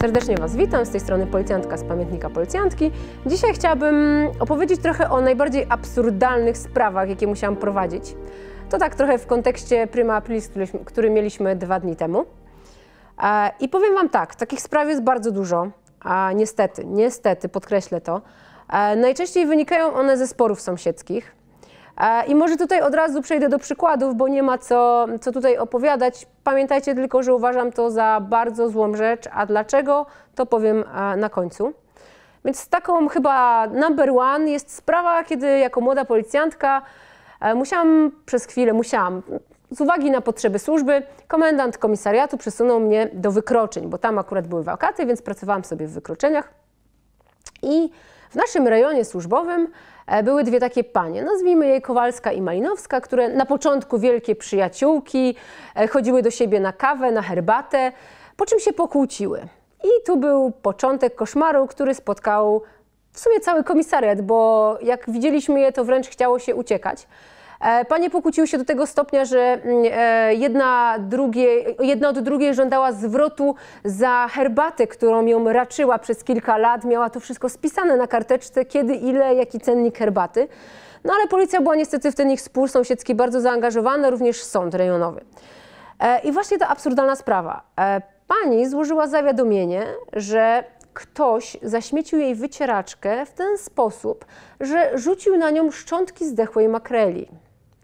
Serdecznie Was witam, z tej strony policjantka z pamiętnika policjantki. Dzisiaj chciałabym opowiedzieć trochę o najbardziej absurdalnych sprawach, jakie musiałam prowadzić. To tak trochę w kontekście Prima Aprilis, który, który mieliśmy dwa dni temu. I powiem Wam tak, takich spraw jest bardzo dużo, a niestety, niestety, podkreślę to. Najczęściej wynikają one ze sporów sąsiedzkich, i może tutaj od razu przejdę do przykładów, bo nie ma co, co tutaj opowiadać. Pamiętajcie tylko, że uważam to za bardzo złą rzecz, a dlaczego to powiem na końcu. Więc taką chyba number one jest sprawa, kiedy jako młoda policjantka musiałam przez chwilę, musiałam, z uwagi na potrzeby służby, komendant komisariatu przesunął mnie do wykroczeń, bo tam akurat były wakaty, więc pracowałam sobie w wykroczeniach. I w naszym rejonie służbowym E, były dwie takie panie, nazwijmy je Kowalska i Malinowska, które na początku wielkie przyjaciółki, e, chodziły do siebie na kawę, na herbatę, po czym się pokłóciły. I tu był początek koszmaru, który spotkał w sumie cały komisariat, bo jak widzieliśmy je, to wręcz chciało się uciekać. E, panie pokłóciły się do tego stopnia, że mm, e, jedna, jedna od drugiej żądała zwrotu za herbatę, którą ją raczyła przez kilka lat. Miała to wszystko spisane na karteczce, kiedy, ile, jaki cennik herbaty. No ale policja była niestety w ten ich spór sąsiedzki bardzo zaangażowana, również sąd rejonowy. E, I właśnie ta absurdalna sprawa. Pani złożyła zawiadomienie, że ktoś zaśmiecił jej wycieraczkę w ten sposób, że rzucił na nią szczątki zdechłej makreli.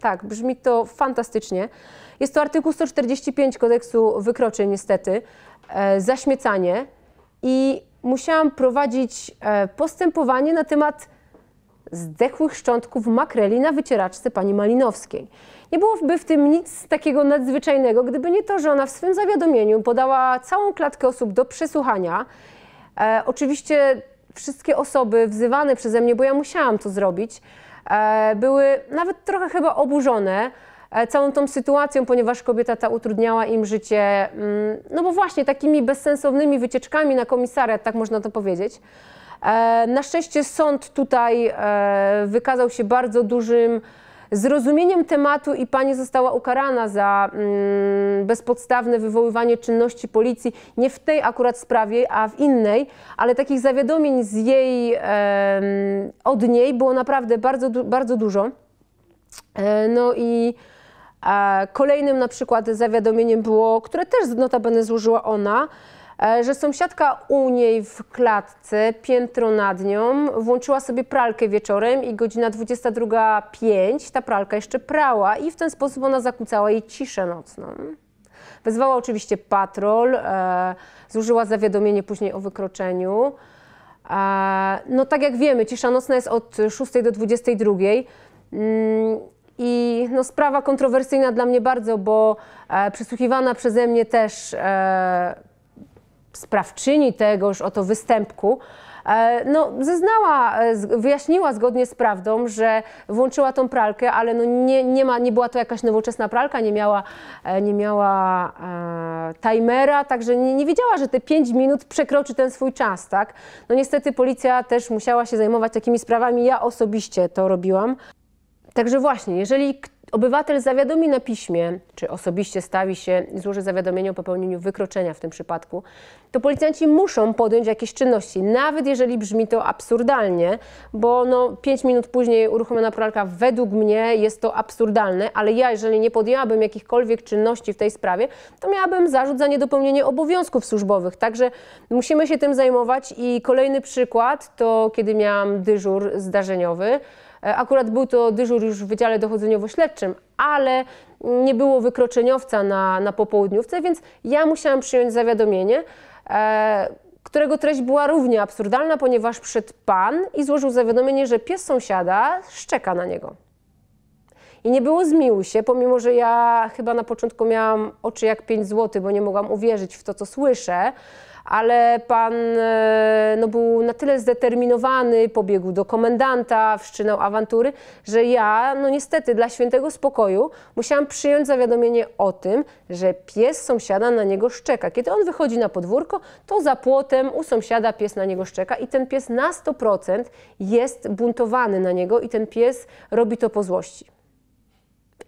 Tak, brzmi to fantastycznie. Jest to artykuł 145 kodeksu wykroczeń, niestety, e, zaśmiecanie. I musiałam prowadzić e, postępowanie na temat zdechłych szczątków makreli na wycieraczce pani Malinowskiej. Nie byłoby w tym nic takiego nadzwyczajnego, gdyby nie to, że ona w swym zawiadomieniu podała całą klatkę osób do przesłuchania. E, oczywiście wszystkie osoby wzywane przeze mnie, bo ja musiałam to zrobić, E, były nawet trochę chyba oburzone e, całą tą sytuacją, ponieważ kobieta ta utrudniała im życie, mm, no bo właśnie takimi bezsensownymi wycieczkami na komisariat, tak można to powiedzieć. E, na szczęście sąd tutaj wykazał się bardzo dużym zrozumieniem tematu i pani została ukarana za mm, bezpodstawne wywoływanie czynności policji, nie w tej akurat sprawie, a w innej, ale takich zawiadomień z jej, od niej było naprawdę bardzo, bardzo dużo. E, no i e, kolejnym na przykład zawiadomieniem było, które też notabene złożyła ona, E, że sąsiadka u niej w klatce, piętro nad nią, włączyła sobie pralkę wieczorem i godzina 22.05 ta pralka jeszcze prała i w ten sposób ona zakłócała jej ciszę nocną. Wezwała oczywiście patrol, e, złożyła zawiadomienie później o wykroczeniu. E, no tak jak wiemy, cisza nocna jest od 6 do 22. Mm, i no, sprawa kontrowersyjna dla mnie bardzo, bo e, przesłuchiwana przeze mnie też e, sprawczyni tegoż oto występku, e, no, zeznała, e, wyjaśniła zgodnie z prawdą, że włączyła tą pralkę, ale no nie, nie, ma, nie była to jakaś nowoczesna pralka, nie miała, e, nie miała e, timera, także nie, nie wiedziała, że te 5 minut przekroczy ten swój czas. Tak? No niestety policja też musiała się zajmować takimi sprawami, ja osobiście to robiłam. Także właśnie, jeżeli Obywatel zawiadomi na piśmie, czy osobiście stawi się i złoży zawiadomienie o popełnieniu wykroczenia w tym przypadku, to policjanci muszą podjąć jakieś czynności, nawet jeżeli brzmi to absurdalnie, bo no, 5 minut później uruchomiona pralka według mnie jest to absurdalne, ale ja jeżeli nie podjęłabym jakichkolwiek czynności w tej sprawie, to miałabym zarzut za niedopełnienie obowiązków służbowych. Także musimy się tym zajmować i kolejny przykład to kiedy miałam dyżur zdarzeniowy. E, akurat był to dyżur już w Wydziale Dochodzeniowo-Śledczym, ale nie było wykroczeniowca na, na popołudniówce, więc ja musiałam przyjąć zawiadomienie, e, którego treść była równie absurdalna, ponieważ przed pan i złożył zawiadomienie, że pies sąsiada szczeka na niego. I nie było zmiłu się, pomimo że ja chyba na początku miałam oczy jak 5 zł, bo nie mogłam uwierzyć w to, co słyszę ale pan e, no, był na tyle zdeterminowany, pobiegł do komendanta, wszczynał awantury, że ja, no niestety, dla świętego spokoju musiałam przyjąć zawiadomienie o tym, że pies sąsiada na niego szczeka. Kiedy on wychodzi na podwórko, to za płotem u sąsiada pies na niego szczeka i ten pies na 100% jest buntowany na niego i ten pies robi to po złości.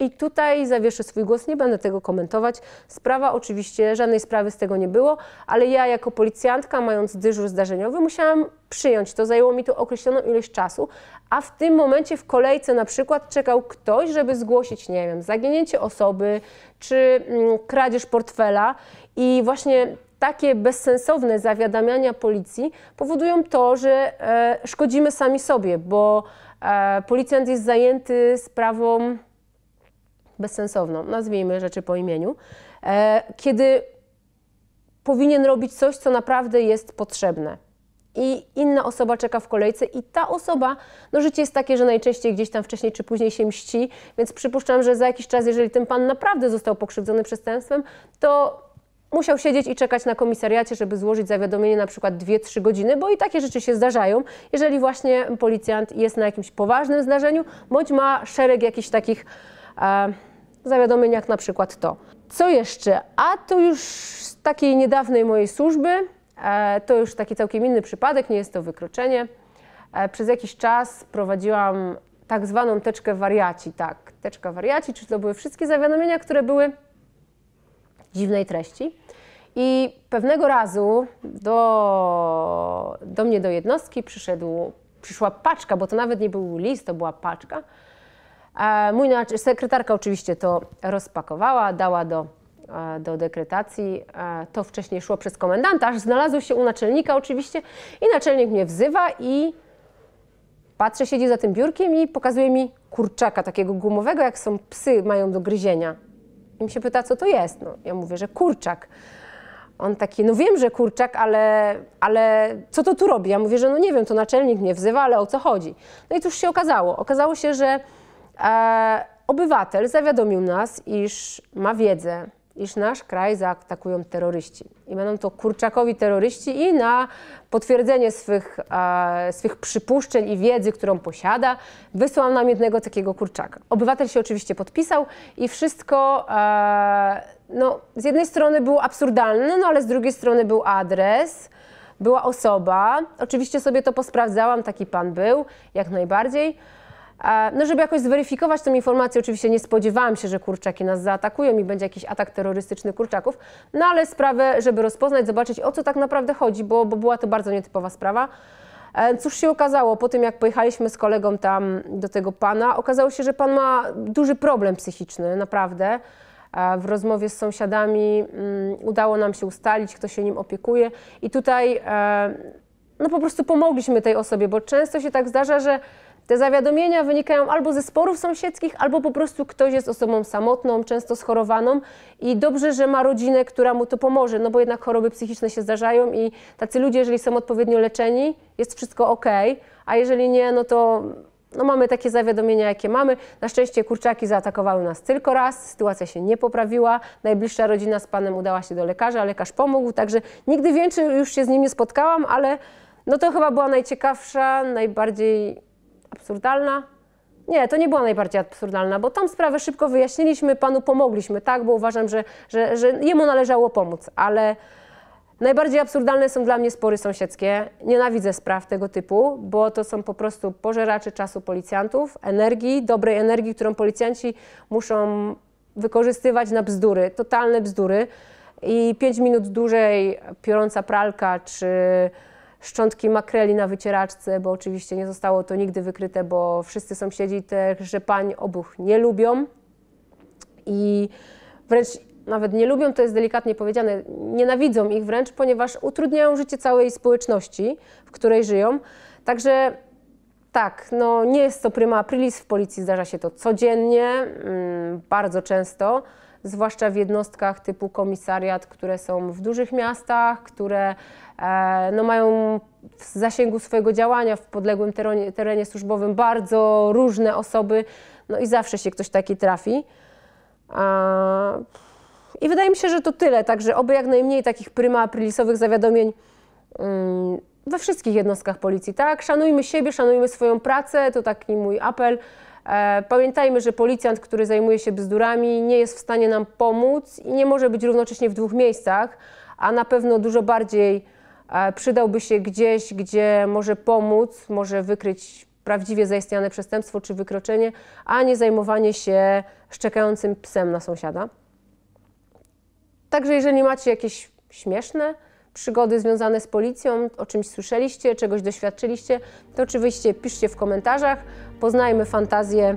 I tutaj zawieszę swój głos, nie będę tego komentować. Sprawa oczywiście, żadnej sprawy z tego nie było, ale ja jako policjantka, mając dyżur zdarzeniowy, musiałam przyjąć to. Zajęło mi to określoną ilość czasu, a w tym momencie w kolejce na przykład czekał ktoś, żeby zgłosić, nie wiem, zaginięcie osoby czy mm, kradzież portfela i właśnie takie bezsensowne zawiadamiania policji powodują to, że e, szkodzimy sami sobie, bo e, policjant jest zajęty sprawą bezsensowną, nazwijmy rzeczy po imieniu, e, kiedy powinien robić coś, co naprawdę jest potrzebne. I inna osoba czeka w kolejce, i ta osoba, no życie jest takie, że najczęściej gdzieś tam wcześniej czy później się mści, więc przypuszczam, że za jakiś czas, jeżeli ten pan naprawdę został pokrzywdzony przestępstwem, to musiał siedzieć i czekać na komisariacie, żeby złożyć zawiadomienie na przykład 2-3 godziny, bo i takie rzeczy się zdarzają, jeżeli właśnie policjant jest na jakimś poważnym zdarzeniu, bądź ma szereg jakichś takich E, zawiadomień jak na przykład to. Co jeszcze? A to już z takiej niedawnej mojej służby, e, to już taki całkiem inny przypadek, nie jest to wykroczenie. E, przez jakiś czas prowadziłam tak zwaną teczkę wariaci, tak, teczka wariaci, czyli to były wszystkie zawiadomienia, które były dziwnej treści. I pewnego razu do, do mnie do jednostki przyszedł, przyszła paczka, bo to nawet nie był list, to była paczka, E, mój sekretarka oczywiście to rozpakowała, dała do, e, do dekretacji. E, to wcześniej szło przez komendanta, aż znalazł się u naczelnika oczywiście i naczelnik mnie wzywa i patrzę, siedzi za tym biurkiem i pokazuje mi kurczaka takiego gumowego, jak są psy, mają do gryzienia. I mi się pyta, co to jest. No, ja mówię, że kurczak. On taki, no wiem, że kurczak, ale, ale co to tu robi? Ja mówię, że no nie wiem, to naczelnik mnie wzywa, ale o co chodzi? No i cóż się okazało? Okazało się, że E, obywatel zawiadomił nas, iż ma wiedzę, iż nasz kraj zaatakują terroryści. I będą to kurczakowi terroryści i na potwierdzenie swych, e, swych przypuszczeń i wiedzy, którą posiada, wysłał nam jednego takiego kurczaka. Obywatel się oczywiście podpisał i wszystko e, no, z jednej strony było absurdalne, no ale z drugiej strony był adres, była osoba. Oczywiście sobie to posprawdzałam, taki pan był, jak najbardziej. No, żeby jakoś zweryfikować tę informację, oczywiście nie spodziewałam się, że kurczaki nas zaatakują i będzie jakiś atak terrorystyczny kurczaków, no ale sprawę, żeby rozpoznać, zobaczyć o co tak naprawdę chodzi, bo, bo była to bardzo nietypowa sprawa. E, cóż się okazało, po tym jak pojechaliśmy z kolegą tam do tego pana, okazało się, że pan ma duży problem psychiczny, naprawdę. E, w rozmowie z sąsiadami mm, udało nam się ustalić, kto się nim opiekuje, i tutaj e, no po prostu pomogliśmy tej osobie, bo często się tak zdarza, że te zawiadomienia wynikają albo ze sporów sąsiedzkich, albo po prostu ktoś jest osobą samotną, często schorowaną i dobrze, że ma rodzinę, która mu to pomoże, no bo jednak choroby psychiczne się zdarzają i tacy ludzie, jeżeli są odpowiednio leczeni, jest wszystko ok, a jeżeli nie, no to no mamy takie zawiadomienia, jakie mamy. Na szczęście kurczaki zaatakowały nas tylko raz, sytuacja się nie poprawiła. Najbliższa rodzina z panem udała się do lekarza, lekarz pomógł, także nigdy więcej już się z nim nie spotkałam, ale no to chyba była najciekawsza, najbardziej absurdalna. Nie, to nie była najbardziej absurdalna, bo tam sprawę szybko wyjaśniliśmy, panu pomogliśmy, tak, bo uważam, że, że, że jemu należało pomóc, ale najbardziej absurdalne są dla mnie spory sąsiedzkie. Nienawidzę spraw tego typu, bo to są po prostu pożeracze czasu policjantów, energii, dobrej energii, którą policjanci muszą wykorzystywać na bzdury, totalne bzdury. I 5 minut dłużej piorąca pralka czy szczątki makreli na wycieraczce, bo oczywiście nie zostało to nigdy wykryte, bo wszyscy sąsiedzi tychże pań obuch nie lubią i wręcz nawet nie lubią, to jest delikatnie powiedziane, nienawidzą ich wręcz, ponieważ utrudniają życie całej społeczności, w której żyją. Także tak, no nie jest to pryma aprilis, w policji zdarza się to codziennie, mm, bardzo często zwłaszcza w jednostkach typu komisariat, które są w dużych miastach, które e, no, mają w zasięgu swojego działania w podległym terenie, terenie służbowym bardzo różne osoby, no i zawsze się ktoś taki trafi. I wydaje mi się, że to tyle, także oby jak najmniej takich pryma aprilisowych zawiadomień mm, we wszystkich jednostkach policji, tak? Szanujmy siebie, szanujmy swoją pracę, to taki mój apel. E, pamiętajmy, że policjant, który zajmuje się bzdurami, nie jest w stanie nam pomóc i nie może być równocześnie w dwóch miejscach, a na pewno dużo bardziej e, przydałby się gdzieś, gdzie może pomóc, może wykryć prawdziwie zaistniane przestępstwo czy wykroczenie, a nie zajmowanie się szczekającym psem na sąsiada. Także jeżeli macie jakieś śmieszne, przygody związane z policją, o czymś słyszeliście, czegoś doświadczyliście, to oczywiście piszcie w komentarzach, poznajmy fantazję,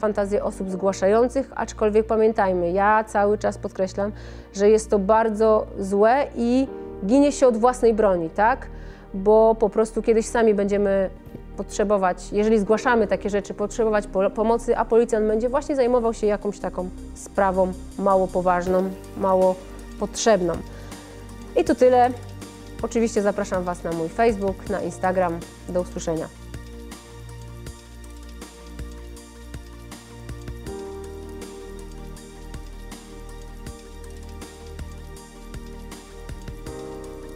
fantazje osób zgłaszających, aczkolwiek pamiętajmy, ja cały czas podkreślam, że jest to bardzo złe i ginie się od własnej broni, tak? Bo po prostu kiedyś sami będziemy potrzebować, jeżeli zgłaszamy takie rzeczy, potrzebować pomocy, a policjant będzie właśnie zajmował się jakąś taką sprawą mało poważną, mało potrzebną. I to tyle. Oczywiście zapraszam Was na mój Facebook, na Instagram. Do usłyszenia.